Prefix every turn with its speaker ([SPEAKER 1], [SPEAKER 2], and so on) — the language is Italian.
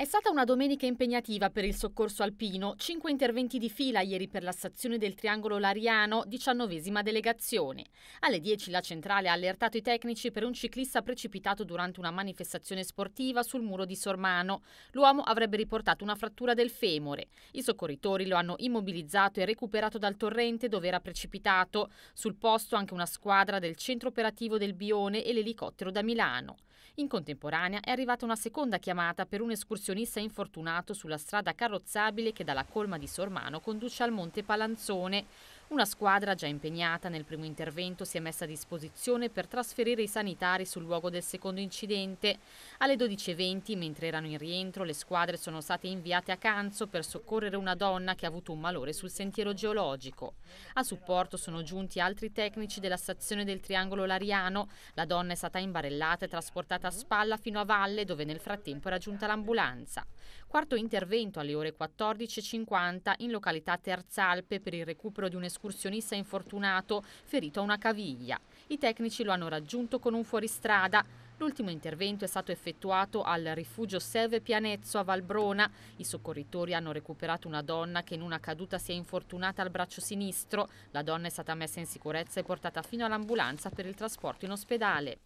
[SPEAKER 1] È stata una domenica impegnativa per il soccorso alpino, cinque interventi di fila ieri per la stazione del Triangolo Lariano, diciannovesima delegazione. Alle 10 la centrale ha allertato i tecnici per un ciclista precipitato durante una manifestazione sportiva sul muro di Sormano. L'uomo avrebbe riportato una frattura del femore. I soccorritori lo hanno immobilizzato e recuperato dal torrente dove era precipitato. Sul posto anche una squadra del centro operativo del Bione e l'elicottero da Milano. In contemporanea è arrivata una seconda chiamata per un'escursione escursionista infortunato sulla strada carrozzabile che dalla colma di Sormano conduce al Monte Palanzone. Una squadra già impegnata nel primo intervento si è messa a disposizione per trasferire i sanitari sul luogo del secondo incidente. Alle 12.20, mentre erano in rientro, le squadre sono state inviate a Canzo per soccorrere una donna che ha avuto un malore sul sentiero geologico. A supporto sono giunti altri tecnici della stazione del Triangolo Lariano. La donna è stata imbarellata e trasportata a spalla fino a valle dove nel frattempo era giunta l'ambulanza. Quarto intervento alle ore 14.50 in località Terzalpe per il recupero di un escursionista infortunato ferito a una caviglia. I tecnici lo hanno raggiunto con un fuoristrada. L'ultimo intervento è stato effettuato al rifugio Serve Pianezzo a Valbrona. I soccorritori hanno recuperato una donna che in una caduta si è infortunata al braccio sinistro. La donna è stata messa in sicurezza e portata fino all'ambulanza per il trasporto in
[SPEAKER 2] ospedale.